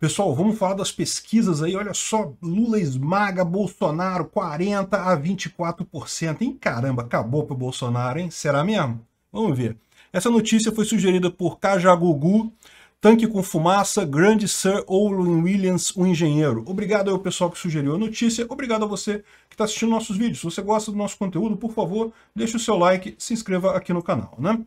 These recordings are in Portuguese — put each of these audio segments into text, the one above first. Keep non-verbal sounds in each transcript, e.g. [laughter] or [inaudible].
Pessoal, vamos falar das pesquisas aí. Olha só, Lula esmaga Bolsonaro 40 a 24%. Em caramba, acabou para o Bolsonaro, hein? Será mesmo? Vamos ver. Essa notícia foi sugerida por Kajagugu, Tanque com Fumaça, Grande Sir Owen Williams, o um engenheiro. Obrigado ao pessoal que sugeriu a notícia. Obrigado a você que está assistindo nossos vídeos. Se você gosta do nosso conteúdo, por favor, deixe o seu like, se inscreva aqui no canal, né?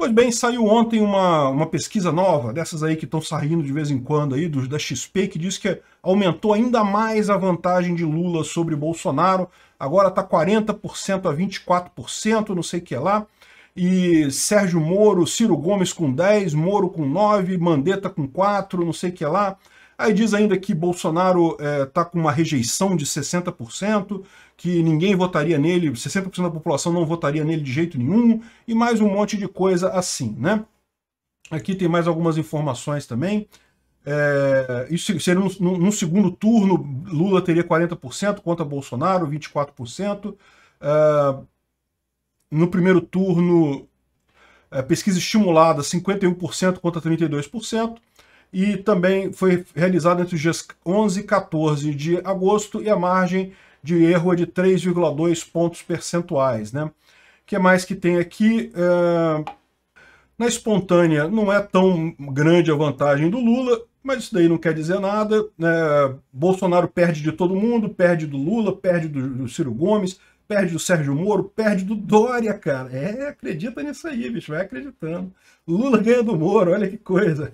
Pois bem, saiu ontem uma, uma pesquisa nova, dessas aí que estão saindo de vez em quando aí, do, da XP, que diz que aumentou ainda mais a vantagem de Lula sobre Bolsonaro. Agora está 40% a 24%, não sei o que é lá e Sérgio Moro, Ciro Gomes com 10, Moro com 9, Mandetta com 4, não sei o que lá. Aí diz ainda que Bolsonaro está eh, é, com uma rejeição de 60%, que ninguém votaria nele, 60% da população não votaria nele de jeito nenhum, e mais um monte de coisa assim, né? Aqui tem mais algumas informações também. É, isso seria num, segundo turno, Lula teria 40% contra Bolsonaro, 24%. Uh, no primeiro turno, é, pesquisa estimulada 51% contra 32%, e também foi realizada entre os dias 11 e 14 de agosto, e a margem de erro é de 3,2 pontos percentuais. Né? O que mais que tem aqui? É... Na espontânea, não é tão grande a vantagem do Lula, mas isso daí não quer dizer nada. É... Bolsonaro perde de todo mundo, perde do Lula, perde do, do Ciro Gomes, perde do Sérgio Moro, perde do Dória, cara. É, acredita nisso aí, bicho, vai acreditando. Lula ganha do Moro, olha que coisa.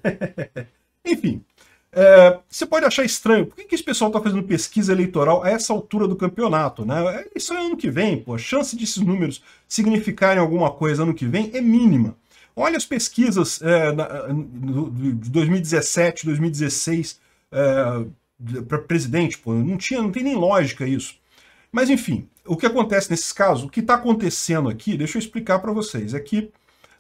[laughs] Enfim, é, você pode achar estranho, por que, que esse pessoal tá fazendo pesquisa eleitoral a essa altura do campeonato? Né? É, isso é ano que vem, pô. A chance desses números significarem alguma coisa ano que vem é mínima. Olha as pesquisas é, na, de 2017, 2016 é, para presidente, pô. Não, tinha, não tem nem lógica isso. Mas enfim, o que acontece nesses casos, o que está acontecendo aqui, deixa eu explicar para vocês, é que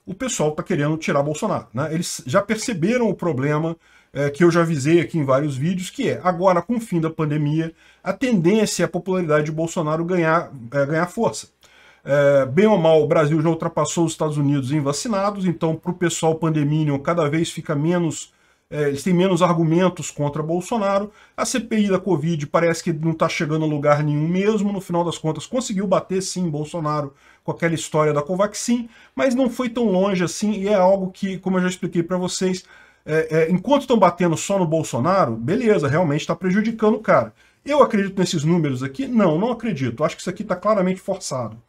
o pessoal está querendo tirar Bolsonaro. Né? Eles já perceberam o problema é, que eu já avisei aqui em vários vídeos, que é, agora com o fim da pandemia, a tendência é a popularidade de Bolsonaro ganhar, é, ganhar força. É, bem ou mal, o Brasil já ultrapassou os Estados Unidos em vacinados, então para o pessoal pandeminion cada vez fica menos é, eles têm menos argumentos contra Bolsonaro. A CPI da Covid parece que não está chegando a lugar nenhum mesmo. No final das contas, conseguiu bater sim Bolsonaro com aquela história da Covaxin, mas não foi tão longe assim. E é algo que, como eu já expliquei para vocês, é, é, enquanto estão batendo só no Bolsonaro, beleza, realmente está prejudicando o cara. Eu acredito nesses números aqui? Não, não acredito. Acho que isso aqui está claramente forçado.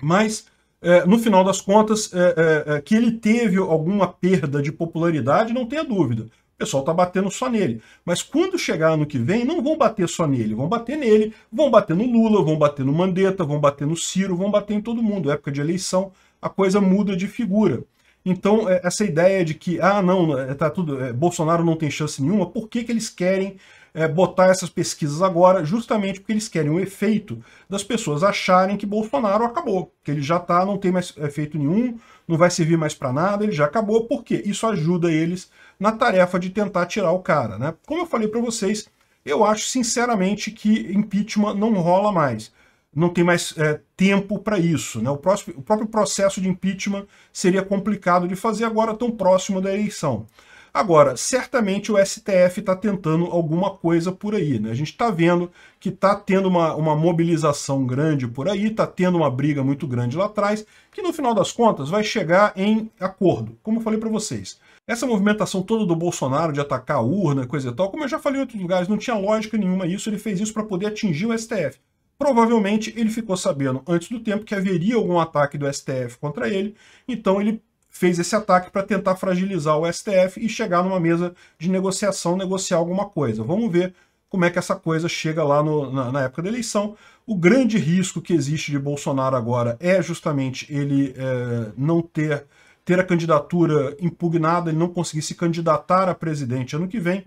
Mas é, no final das contas, é, é, é, que ele teve alguma perda de popularidade, não tenha dúvida. O pessoal está batendo só nele. Mas quando chegar ano que vem, não vão bater só nele. Vão bater nele, vão bater no Lula, vão bater no Mandetta, vão bater no Ciro, vão bater em todo mundo. Época de eleição, a coisa muda de figura. Então, é, essa ideia de que, ah, não, é, tá tudo, é, Bolsonaro não tem chance nenhuma, por que, que eles querem é, botar essas pesquisas agora? Justamente porque eles querem o efeito das pessoas acharem que Bolsonaro acabou, que ele já tá, não tem mais efeito nenhum, não vai servir mais para nada, ele já acabou, porque isso ajuda eles na tarefa de tentar tirar o cara, né? Como eu falei para vocês, eu acho sinceramente que impeachment não rola mais não tem mais é, tempo para isso. Né? O, próximo, o próprio processo de impeachment seria complicado de fazer agora tão próximo da eleição. Agora, certamente o STF está tentando alguma coisa por aí. Né? A gente está vendo que está tendo uma, uma mobilização grande por aí, está tendo uma briga muito grande lá atrás, que no final das contas vai chegar em acordo, como eu falei para vocês. Essa movimentação toda do Bolsonaro de atacar a urna, coisa e tal, como eu já falei em outros lugares, não tinha lógica nenhuma isso, ele fez isso para poder atingir o STF. Provavelmente ele ficou sabendo antes do tempo que haveria algum ataque do STF contra ele, então ele fez esse ataque para tentar fragilizar o STF e chegar numa mesa de negociação, negociar alguma coisa. Vamos ver como é que essa coisa chega lá no, na, na, época da eleição. O grande risco que existe de Bolsonaro agora é justamente ele é, não ter, ter a candidatura impugnada, ele não conseguir se candidatar a presidente ano que vem.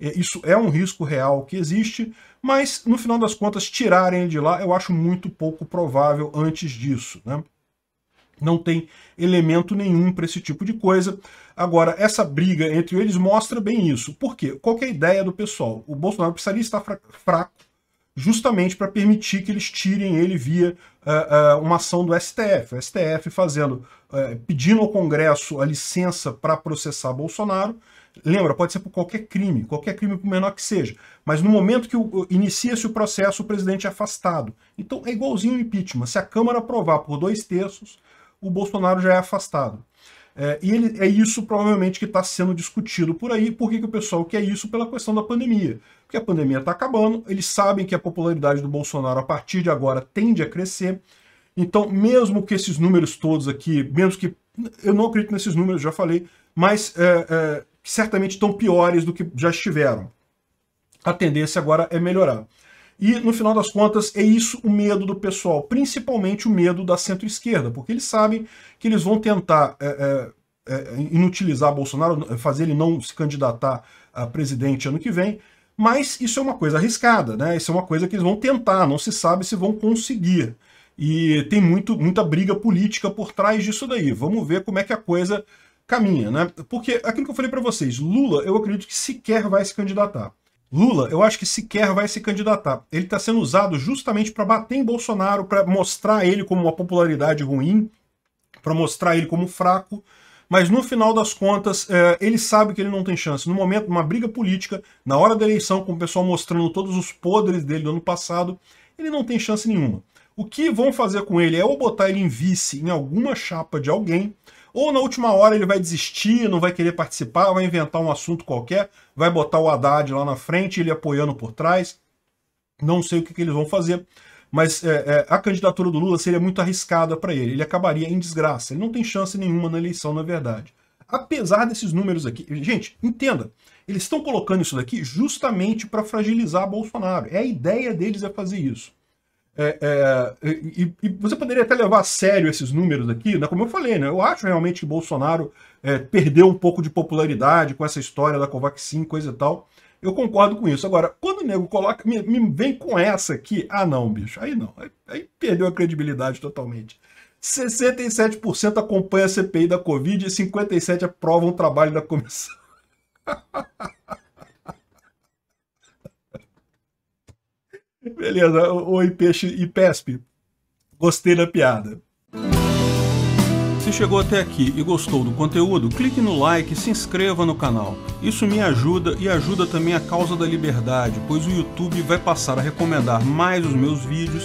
É, isso é um risco real que existe, mas no final das contas, tirarem ele de lá eu acho muito pouco provável antes disso. Né? Não tem elemento nenhum para esse tipo de coisa. Agora, essa briga entre eles mostra bem isso. Por quê? Qual é a ideia do pessoal? O Bolsonaro precisaria estar fraco justamente para permitir que eles tirem ele via uh, uh, uma ação do STF. O STF fazendo, uh, pedindo ao Congresso a licença para processar Bolsonaro Lembra, pode ser por qualquer crime, qualquer crime por menor que seja. Mas no momento que inicia-se o processo, o presidente é afastado. Então é igualzinho o impeachment. Se a Câmara aprovar por dois terços, o Bolsonaro já é afastado. É, e ele, é isso provavelmente que está sendo discutido por aí. Por que, que o pessoal quer isso? Pela questão da pandemia. Porque a pandemia está acabando, eles sabem que a popularidade do Bolsonaro a partir de agora tende a crescer. Então, mesmo que esses números todos aqui, menos que. Eu não acredito nesses números, já falei, mas é, é, certamente estão piores do que já estiveram. A tendência agora é melhorar. E, no final das contas, é isso o medo do pessoal, principalmente o medo da centro-esquerda, porque eles sabem que eles vão tentar é, é, é, inutilizar Bolsonaro, fazer ele não se candidatar a presidente ano que vem, mas isso é uma coisa arriscada, né? Isso é uma coisa que eles vão tentar, não se sabe se vão conseguir. E tem muito, muita briga política por trás disso daí. Vamos ver como é que a coisa caminha, né? Porque aquilo que eu falei para vocês, Lula, eu acredito que sequer vai se candidatar. Lula, eu acho que sequer vai se candidatar. Ele está sendo usado justamente para bater em Bolsonaro, para mostrar ele como uma popularidade ruim, para mostrar ele como fraco. Mas no final das contas, é, ele sabe que ele não tem chance. No momento, numa briga política, na hora da eleição, com o pessoal mostrando todos os podres dele do ano passado, ele não tem chance nenhuma. O que vão fazer com ele é ou botar ele em vice em alguma chapa de alguém, ou na última hora ele vai desistir, não vai querer participar, vai inventar um assunto qualquer, vai botar o Haddad lá na frente, ele apoiando por trás. Não sei o que, que eles vão fazer, mas é, é, a candidatura do Lula seria muito arriscada para ele. Ele acabaria em desgraça. Ele não tem chance nenhuma na eleição, na verdade. Apesar desses números aqui. Gente, entenda. Eles estão colocando isso daqui justamente para fragilizar Bolsonaro. É a ideia deles é fazer isso. É, é, e, e, você poderia até levar a sério esses números aqui, né? como eu falei, né? eu acho realmente que Bolsonaro é, perdeu um pouco de popularidade com essa história da Covaxin, coisa e tal. Eu concordo com isso. Agora, quando o nego coloca, me, me vem com essa aqui, ah não, bicho, aí não, aí, aí perdeu a credibilidade totalmente. 67% acompanha a CPI da Covid e 57% aprovam o trabalho da comissão. [laughs] Beleza, oi peixe e pespe. Gostei da piada. Se chegou até aqui e gostou do conteúdo, clique no like e se inscreva no canal. Isso me ajuda e ajuda também a causa da liberdade, pois o YouTube vai passar a recomendar mais os meus vídeos